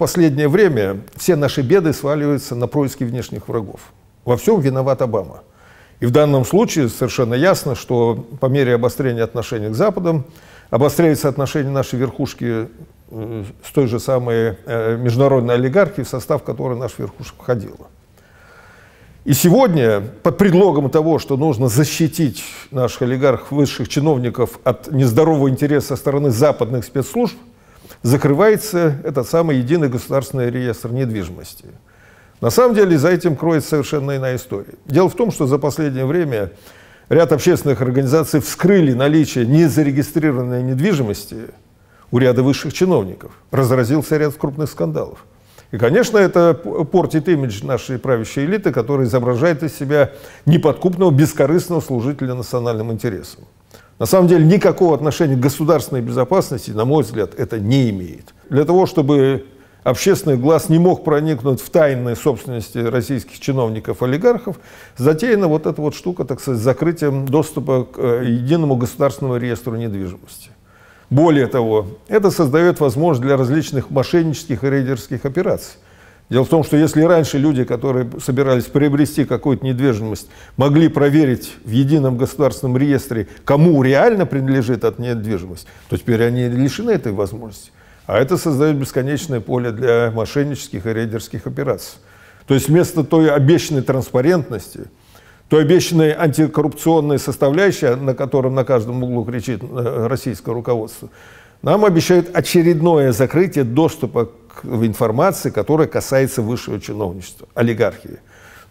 последнее время все наши беды сваливаются на происки внешних врагов. Во всем виноват Обама. И в данном случае совершенно ясно, что по мере обострения отношений к Западом обостряются отношения нашей верхушки э, с той же самой э, международной олигархией, в состав которой наша верхушка входила. И сегодня, под предлогом того, что нужно защитить наших олигархов, высших чиновников от нездорового интереса со стороны западных спецслужб, закрывается этот самый единый государственный реестр недвижимости. На самом деле за этим кроется совершенно иная история. Дело в том, что за последнее время ряд общественных организаций вскрыли наличие незарегистрированной недвижимости у ряда высших чиновников. Разразился ряд крупных скандалов. И, конечно, это портит имидж нашей правящей элиты, которая изображает из себя неподкупного, бескорыстного служителя национальным интересам. На самом деле никакого отношения к государственной безопасности, на мой взгляд, это не имеет. Для того, чтобы общественный глаз не мог проникнуть в тайные собственности российских чиновников-олигархов, затеяна вот эта вот штука, так сказать, с закрытием доступа к э, единому государственному реестру недвижимости. Более того, это создает возможность для различных мошеннических и рейдерских операций. Дело в том, что если раньше люди, которые собирались приобрести какую-то недвижимость, могли проверить в едином государственном реестре, кому реально принадлежит эта недвижимость, то теперь они лишены этой возможности. А это создает бесконечное поле для мошеннических и рейдерских операций. То есть вместо той обещанной транспарентности, той обещанной антикоррупционной составляющей, на котором на каждом углу кричит э, российское руководство, нам обещают очередное закрытие доступа к информации, которая касается высшего чиновничества, олигархии.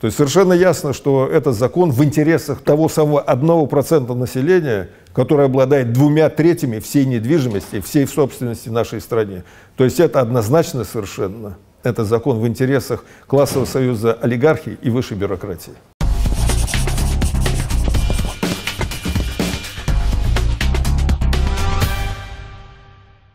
То есть совершенно ясно, что этот закон в интересах того самого одного процента населения, которое обладает двумя третьими всей недвижимости, всей собственности нашей стране. То есть это однозначно совершенно. Это закон в интересах классового союза олигархии и высшей бюрократии.